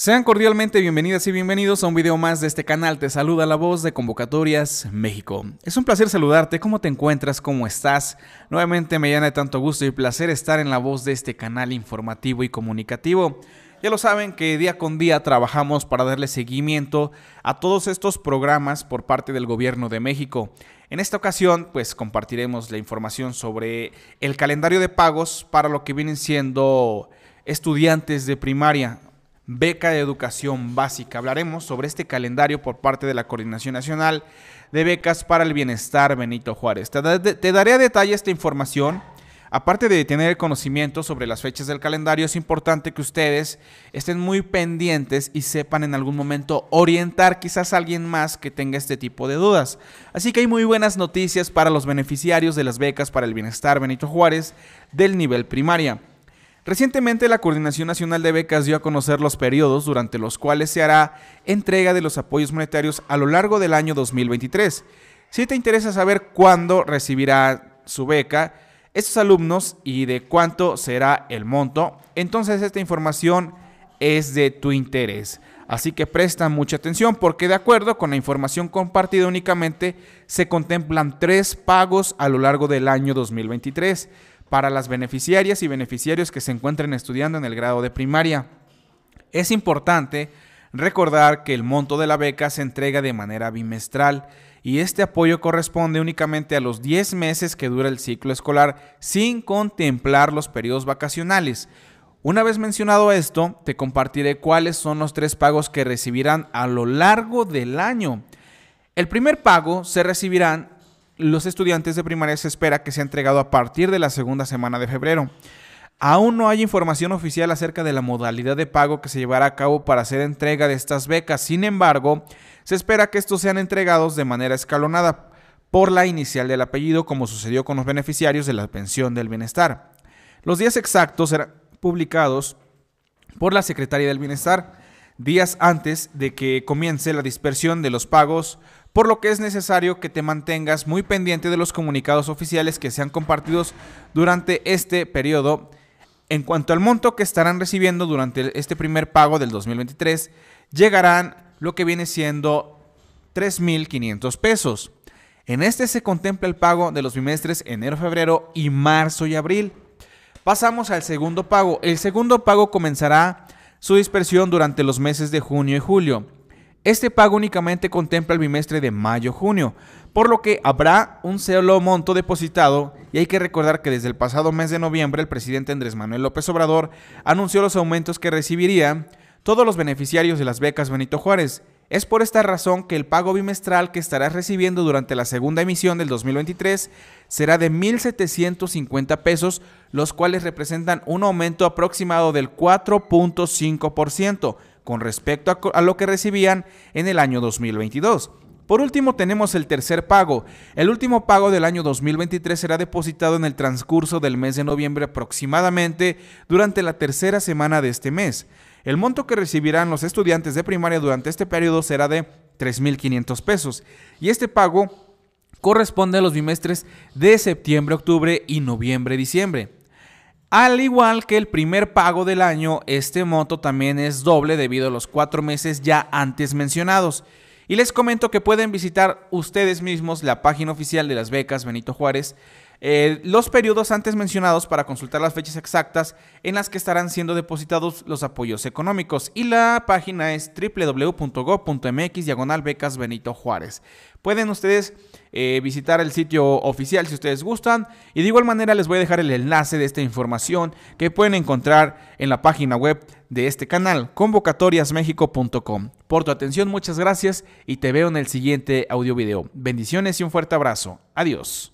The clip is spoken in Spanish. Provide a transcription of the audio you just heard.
Sean cordialmente bienvenidas y bienvenidos a un video más de este canal. Te saluda la voz de Convocatorias México. Es un placer saludarte. ¿Cómo te encuentras? ¿Cómo estás? Nuevamente me llena de tanto gusto y placer estar en la voz de este canal informativo y comunicativo. Ya lo saben que día con día trabajamos para darle seguimiento a todos estos programas por parte del gobierno de México. En esta ocasión, pues compartiremos la información sobre el calendario de pagos para lo que vienen siendo estudiantes de primaria beca de educación básica. Hablaremos sobre este calendario por parte de la Coordinación Nacional de Becas para el Bienestar Benito Juárez. Te, daré a detalle esta información. Aparte de tener conocimiento sobre las fechas del calendario, es importante que ustedes estén muy pendientes y sepan en algún momento orientar quizás a alguien más que tenga este tipo de dudas. Así que hay muy buenas noticias para los beneficiarios de las becas para el bienestar Benito Juárez del nivel primaria. Recientemente la Coordinación Nacional de Becas dio a conocer los periodos durante los cuales se hará entrega de los apoyos monetarios a lo largo del año 2023. Si te interesa saber cuándo recibirá su beca, estos alumnos y de cuánto será el monto, entonces esta información es de tu interés. Así que presta mucha atención porque de acuerdo con la información compartida únicamente se contemplan tres pagos a lo largo del año 2023 para las beneficiarias y beneficiarios que se encuentren estudiando en el grado de primaria. Es importante recordar que el monto de la beca se entrega de manera bimestral y este apoyo corresponde únicamente a los 10 meses que dura el ciclo escolar sin contemplar los periodos vacacionales. Una vez mencionado esto, te compartiré cuáles son los tres pagos que recibirán a lo largo del año. El primer pago se recibirán los estudiantes de primaria se espera que sea entregado a partir de la segunda semana de febrero. Aún no hay información oficial acerca de la modalidad de pago que se llevará a cabo para hacer entrega de estas becas. Sin embargo, se espera que estos sean entregados de manera escalonada por la inicial del apellido, como sucedió con los beneficiarios de la pensión del bienestar. Los días exactos serán publicados por la Secretaría del Bienestar días antes de que comience la dispersión de los pagos por lo que es necesario que te mantengas muy pendiente de los comunicados oficiales que sean compartidos durante este periodo. En cuanto al monto que estarán recibiendo durante este primer pago del 2023, llegarán lo que viene siendo 3.500 pesos. En este se contempla el pago de los bimestres enero, febrero y marzo y abril. Pasamos al segundo pago. El segundo pago comenzará su dispersión durante los meses de junio y julio. Este pago únicamente contempla el bimestre de mayo-junio, por lo que habrá un solo monto depositado y hay que recordar que desde el pasado mes de noviembre el presidente Andrés Manuel López Obrador anunció los aumentos que recibirían todos los beneficiarios de las becas Benito Juárez. Es por esta razón que el pago bimestral que estarás recibiendo durante la segunda emisión del 2023 será de 1.750 pesos, los cuales representan un aumento aproximado del 4.5%, con respecto a, a lo que recibían en el año 2022. Por último, tenemos el tercer pago. El último pago del año 2023 será depositado en el transcurso del mes de noviembre aproximadamente durante la tercera semana de este mes. El monto que recibirán los estudiantes de primaria durante este periodo será de 3.500 pesos y este pago corresponde a los bimestres de septiembre, octubre y noviembre, diciembre. Al igual que el primer pago del año, este moto también es doble debido a los cuatro meses ya antes mencionados. Y les comento que pueden visitar ustedes mismos la página oficial de las becas Benito Juárez eh, los periodos antes mencionados para consultar las fechas exactas en las que estarán siendo depositados los apoyos económicos y la página es www.go.mx diagonal becas Benito Juárez. Pueden ustedes eh, visitar el sitio oficial si ustedes gustan y de igual manera les voy a dejar el enlace de esta información que pueden encontrar en la página web de este canal convocatoriasmexico.com. Por tu atención, muchas gracias y te veo en el siguiente audio video. Bendiciones y un fuerte abrazo. Adiós.